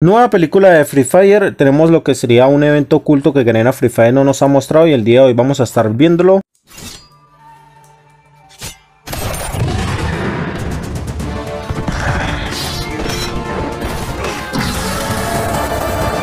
Nueva película de Free Fire, tenemos lo que sería un evento oculto que Garena Free Fire no nos ha mostrado y el día de hoy vamos a estar viéndolo.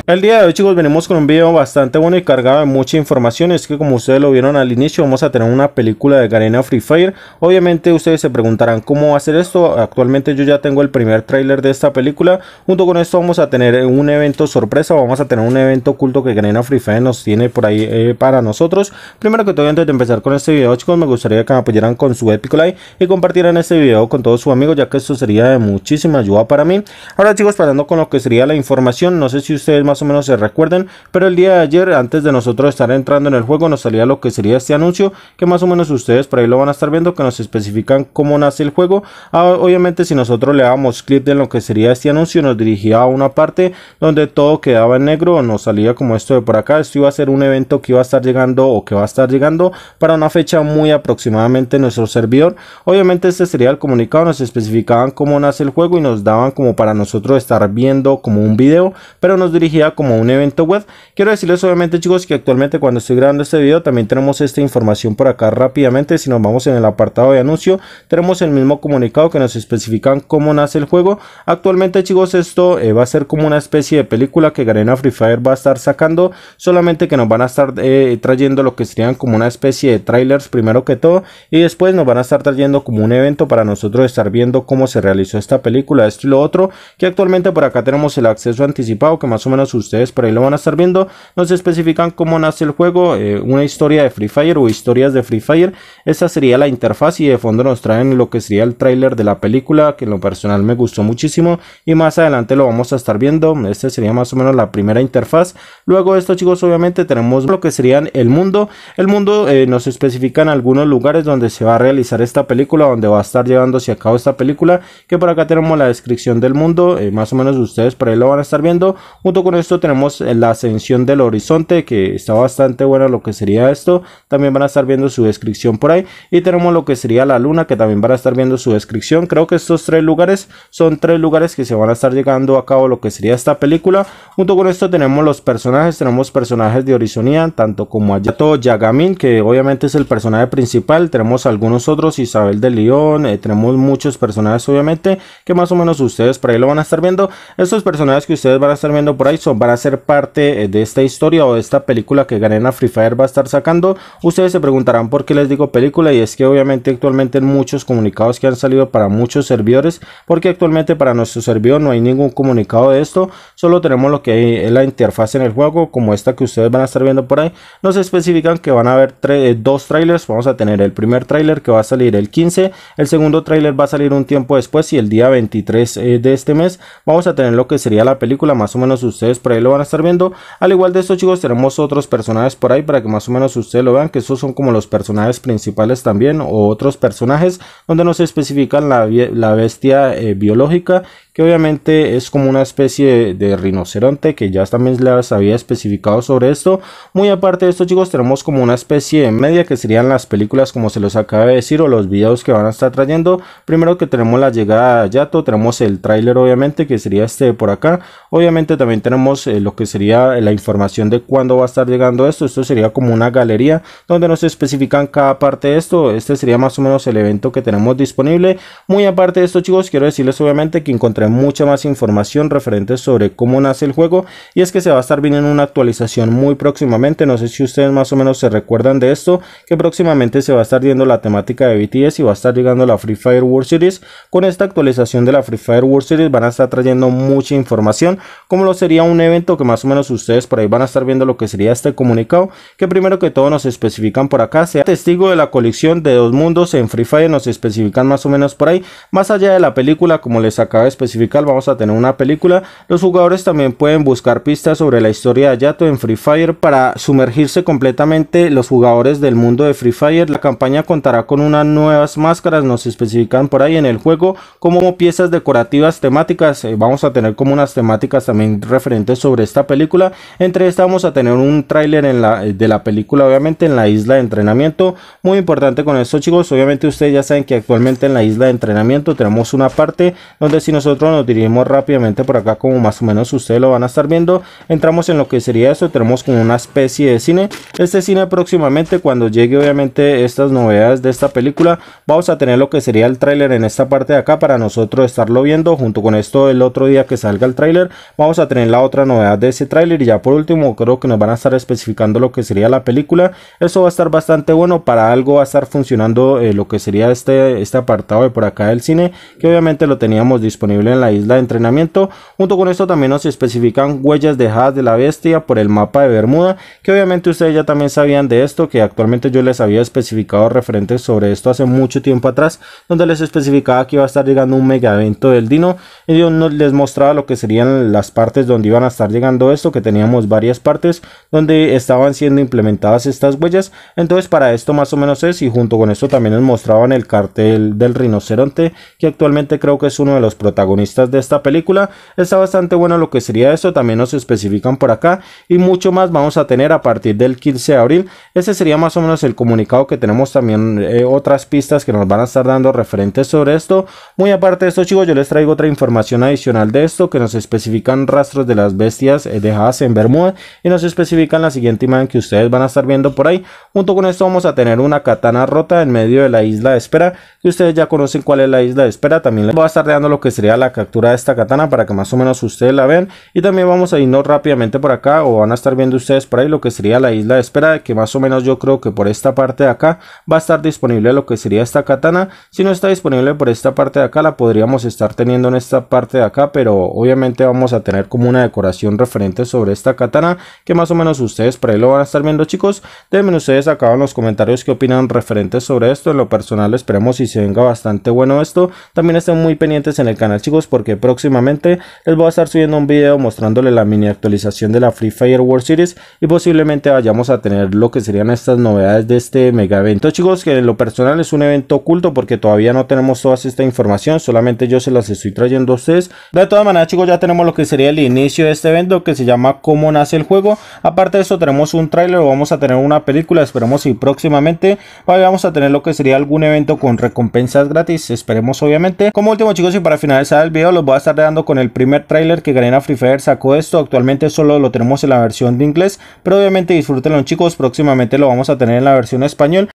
El día de hoy chicos venimos con un video bastante bueno y cargado de mucha información Es que como ustedes lo vieron al inicio vamos a tener una película de Garena Free Fire Obviamente ustedes se preguntarán cómo va a ser esto Actualmente yo ya tengo el primer tráiler de esta película Junto con esto vamos a tener un evento sorpresa Vamos a tener un evento oculto que Garena Free Fire nos tiene por ahí eh, para nosotros Primero que todo antes de empezar con este video chicos me gustaría que me apoyaran con su épico like Y compartieran este video con todos sus amigos ya que esto sería de muchísima ayuda para mí Ahora chicos pasando con lo que sería la información No sé si ustedes más o menos se recuerden, pero el día de ayer, antes de nosotros estar entrando en el juego, nos salía lo que sería este anuncio, que más o menos ustedes por ahí lo van a estar viendo, que nos especifican cómo nace el juego. Ah, obviamente, si nosotros le damos clic de lo que sería este anuncio, nos dirigía a una parte donde todo quedaba en negro, nos salía como esto de por acá. Esto iba a ser un evento que iba a estar llegando o que va a estar llegando para una fecha muy aproximadamente nuestro servidor. Obviamente, este sería el comunicado, nos especificaban cómo nace el juego y nos daban como para nosotros estar viendo como un video, pero nos dirigía como un evento web. Quiero decirles obviamente chicos que actualmente cuando estoy grabando este video también tenemos esta información por acá rápidamente. Si nos vamos en el apartado de anuncio tenemos el mismo comunicado que nos especifican cómo nace el juego. Actualmente chicos esto eh, va a ser como una especie de película que Garena Free Fire va a estar sacando. Solamente que nos van a estar eh, trayendo lo que serían como una especie de trailers primero que todo. Y después nos van a estar trayendo como un evento para nosotros estar viendo cómo se realizó esta película, esto y lo otro. Que actualmente por acá tenemos el acceso anticipado que más o menos ustedes por ahí lo van a estar viendo, nos especifican cómo nace el juego, eh, una historia de Free Fire o historias de Free Fire, esa sería la interfaz y de fondo nos traen lo que sería el tráiler de la película, que en lo personal me gustó muchísimo y más adelante lo vamos a estar viendo, esta sería más o menos la primera interfaz, luego de esto chicos obviamente tenemos lo que serían el mundo, el mundo eh, nos especifican algunos lugares donde se va a realizar esta película, donde va a estar llevándose a cabo esta película, que por acá tenemos la descripción del mundo, eh, más o menos ustedes por ahí lo van a estar viendo, junto con esto tenemos eh, la ascensión del horizonte, que está bastante buena lo que sería esto. También van a estar viendo su descripción por ahí. Y tenemos lo que sería la luna, que también van a estar viendo su descripción. Creo que estos tres lugares son tres lugares que se van a estar llegando a cabo lo que sería esta película. Junto con esto tenemos los personajes, tenemos personajes de Horizonía, tanto como Ayato Yagamin, que obviamente es el personaje principal. Tenemos algunos otros, Isabel de León, eh, tenemos muchos personajes obviamente, que más o menos ustedes por ahí lo van a estar viendo. Estos personajes que ustedes van a estar viendo por ahí son van a ser parte eh, de esta historia o de esta película que Garena Free Fire va a estar sacando. Ustedes se preguntarán por qué les digo película y es que obviamente actualmente en muchos comunicados que han salido para muchos servidores, porque actualmente para nuestro servidor no hay ningún comunicado de esto, solo tenemos lo que hay en la interfaz en el juego, como esta que ustedes van a estar viendo por ahí. Nos especifican que van a haber eh, dos trailers, vamos a tener el primer trailer que va a salir el 15, el segundo trailer va a salir un tiempo después y el día 23 eh, de este mes vamos a tener lo que sería la película, más o menos ustedes por ahí lo van a estar viendo. Al igual de estos chicos tenemos otros personajes por ahí para que más o menos ustedes lo vean. Que esos son como los personajes principales también o otros personajes donde nos especifican la, la bestia eh, biológica que obviamente es como una especie de, rinoceronte que ya también les había especificado sobre esto. Muy aparte de estos chicos tenemos como una especie de media que serían las películas como se los acaba de decir o los videos que van a estar trayendo. Primero que tenemos la llegada a Yato, tenemos el tráiler obviamente que sería este por acá. Obviamente también tenemos eh, lo que sería la información de cuándo va a estar llegando esto. Esto sería como una galería donde nos especifican cada parte de esto. Este sería más o menos el evento que tenemos disponible. Muy aparte de esto, chicos, quiero decirles obviamente que encontré mucha más información referente sobre cómo nace el juego. Y es que se va a estar viniendo una actualización muy próximamente. No sé si ustedes más o menos se recuerdan de esto, que próximamente se va a estar viendo la temática de BTS y va a estar llegando la Free Fire World Series. Con esta actualización de la Free Fire World Series van a estar trayendo mucha información, como lo sería un un evento que más o menos ustedes por ahí van a estar viendo lo que sería este comunicado, que primero que todo nos especifican por acá, sea testigo de la colección de dos mundos en Free Fire, nos especifican más o menos por ahí, más allá de la película, como les acabo de especificar, vamos a tener una película, los jugadores también pueden buscar pistas sobre la historia de Yato en Free Fire para sumergirse completamente los jugadores del mundo de Free Fire, la campaña contará con unas nuevas máscaras, nos especifican por ahí en el juego como piezas decorativas temáticas, eh, vamos a tener como unas temáticas también referentes sobre esta película. Entre esta vamos a tener un tráiler eh, de la película, obviamente, en la isla de entrenamiento. Muy importante con esto, chicos. Obviamente ustedes ya saben que actualmente en la isla de entrenamiento tenemos una parte donde si nosotros nos dirigimos rápidamente por acá, como más o menos ustedes lo van a estar viendo, entramos en lo que sería esto. Tenemos como una especie de cine. Este cine próximamente, cuando llegue obviamente estas novedades de esta película, vamos a tener lo que sería el tráiler en esta parte de acá para nosotros estarlo viendo junto con esto el otro día que salga el tráiler vamos a tener la otra novedad de ese tráiler y ya por último creo que nos van a estar especificando lo que sería la película. Eso va a estar bastante bueno, para algo va a estar funcionando eh, lo que sería este, este apartado de por acá del cine, que obviamente lo teníamos disponible en la isla de entrenamiento. Junto con esto también nos especifican huellas dejadas de la bestia por el mapa de Bermuda, que obviamente ustedes ya también sabían de esto, que actualmente yo les había especificado referentes sobre esto hace mucho tiempo atrás, donde les especificaba que iba a estar llegando un mega evento del Dino y yo no les mostraba lo que serían las partes donde iban estar llegando esto que teníamos varias partes donde estaban siendo implementadas estas huellas entonces para esto más o menos es y junto con esto también nos mostraban el cartel del rinoceronte que actualmente creo que es uno de los protagonistas de esta película está bastante bueno lo que sería esto también nos especifican por acá y mucho más vamos a tener a partir del 15 de abril ese sería más o menos el comunicado que tenemos también eh, otras pistas que nos van a estar dando referentes sobre esto muy aparte de esto chicos yo les traigo otra información adicional de esto que nos especifican rastros de las bestias eh, dejadas en Bermuda y nos especifican la siguiente imagen que ustedes van a estar viendo por ahí. Junto con esto vamos a tener una katana rota en medio de la isla de espera que ustedes ya conocen cuál es la isla de espera. También les voy a estar dando lo que sería la captura de esta katana para que más o menos ustedes la vean y también vamos a irnos rápidamente por acá o van a estar viendo ustedes por ahí lo que sería la isla de espera que más o menos yo creo que por esta parte de acá va a estar disponible lo que sería esta katana. Si no está disponible por esta parte de acá la podríamos estar teniendo en esta parte de acá pero obviamente vamos a tener como una decoración referente sobre esta katana que más o menos ustedes por ahí lo van a estar viendo chicos déjenme ustedes acá en los comentarios que opinan referentes sobre esto en lo personal esperemos y se venga bastante bueno esto también estén muy pendientes en el canal chicos porque próximamente les voy a estar subiendo un vídeo mostrándole la mini actualización de la Free Fire World Series y posiblemente vayamos a tener lo que serían estas novedades de este mega evento chicos que en lo personal es un evento oculto porque todavía no tenemos toda esta información solamente yo se las estoy trayendo a ustedes de todas maneras chicos ya tenemos lo que sería el inicio de este evento que se llama Cómo nace el juego. Aparte de eso tenemos un tráiler vamos a tener una película, esperemos si próximamente vamos a tener lo que sería algún evento con recompensas gratis, esperemos obviamente. Como último chicos y para finalizar el video los voy a estar dando con el primer tráiler que Garena Free Fire sacó esto, actualmente solo lo tenemos en la versión de inglés, pero obviamente disfrútenlo chicos, próximamente lo vamos a tener en la versión español.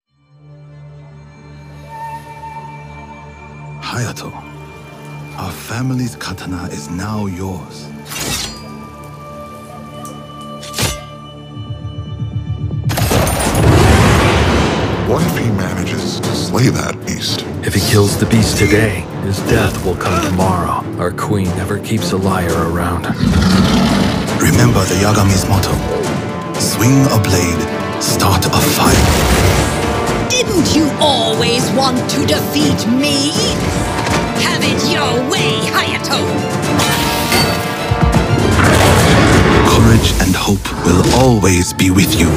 Hayato, our family's katana is now yours. What if he manages to slay that beast? If he kills the beast today, his death will come tomorrow. Our queen never keeps a liar around. Remember the Yagami's motto. Swing a blade, start a fight. Didn't you always want to defeat me? Have it your way, Hayato! Courage and hope will always be with you.